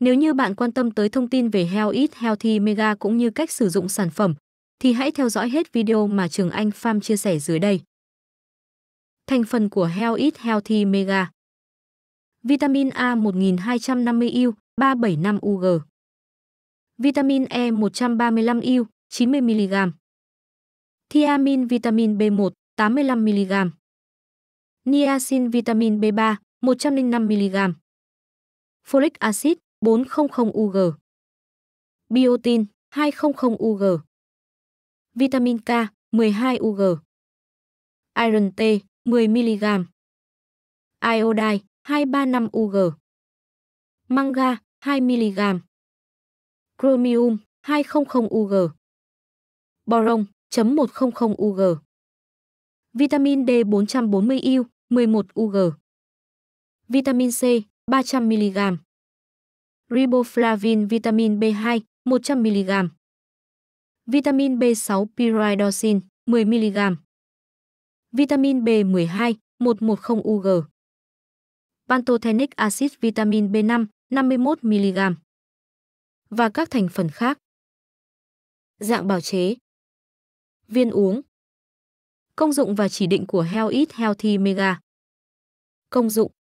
Nếu như bạn quan tâm tới thông tin về Health It Healthy Mega cũng như cách sử dụng sản phẩm, thì hãy theo dõi hết video mà Trường Anh Farm chia sẻ dưới đây. Thành phần của Health It Healthy Mega Vitamin A 1250U, 375UG Vitamin E 135U, 90mg Thiamin vitamin B1, 85mg Niacin vitamin B3, 105mg Folic acid, 400UG. Biotin 200UG. Vitamin K 12UG. Iron T 10mg. Iodine 235UG. Manga 2mg. Chromium 200UG. Boron 100UG. Vitamin D 440 IU 11UG. Vitamin C 300mg riboflavin vitamin B2 100mg, vitamin B6 pyridoxin 10mg, vitamin B12 110UG, pantothenic acid vitamin B5 51mg và các thành phần khác. Dạng bào chế Viên uống Công dụng và chỉ định của Health Eat Healthy Mega Công dụng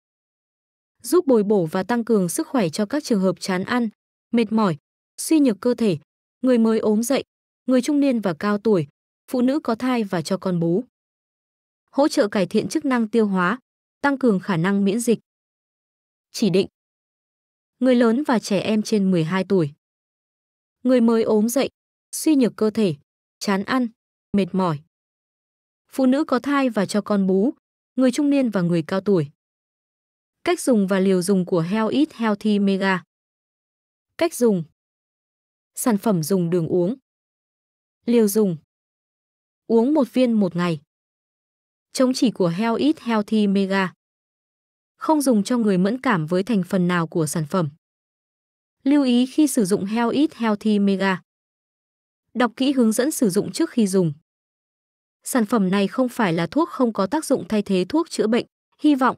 giúp bồi bổ và tăng cường sức khỏe cho các trường hợp chán ăn, mệt mỏi, suy nhược cơ thể, người mới ốm dậy, người trung niên và cao tuổi, phụ nữ có thai và cho con bú. Hỗ trợ cải thiện chức năng tiêu hóa, tăng cường khả năng miễn dịch. Chỉ định Người lớn và trẻ em trên 12 tuổi Người mới ốm dậy, suy nhược cơ thể, chán ăn, mệt mỏi. Phụ nữ có thai và cho con bú, người trung niên và người cao tuổi. Cách dùng và liều dùng của Heo Healthy Mega. Cách dùng. Sản phẩm dùng đường uống. Liều dùng. Uống một viên một ngày. Chống chỉ của Heo Healthy Mega. Không dùng cho người mẫn cảm với thành phần nào của sản phẩm. Lưu ý khi sử dụng Heo Healthy Mega. Đọc kỹ hướng dẫn sử dụng trước khi dùng. Sản phẩm này không phải là thuốc không có tác dụng thay thế thuốc chữa bệnh, hy vọng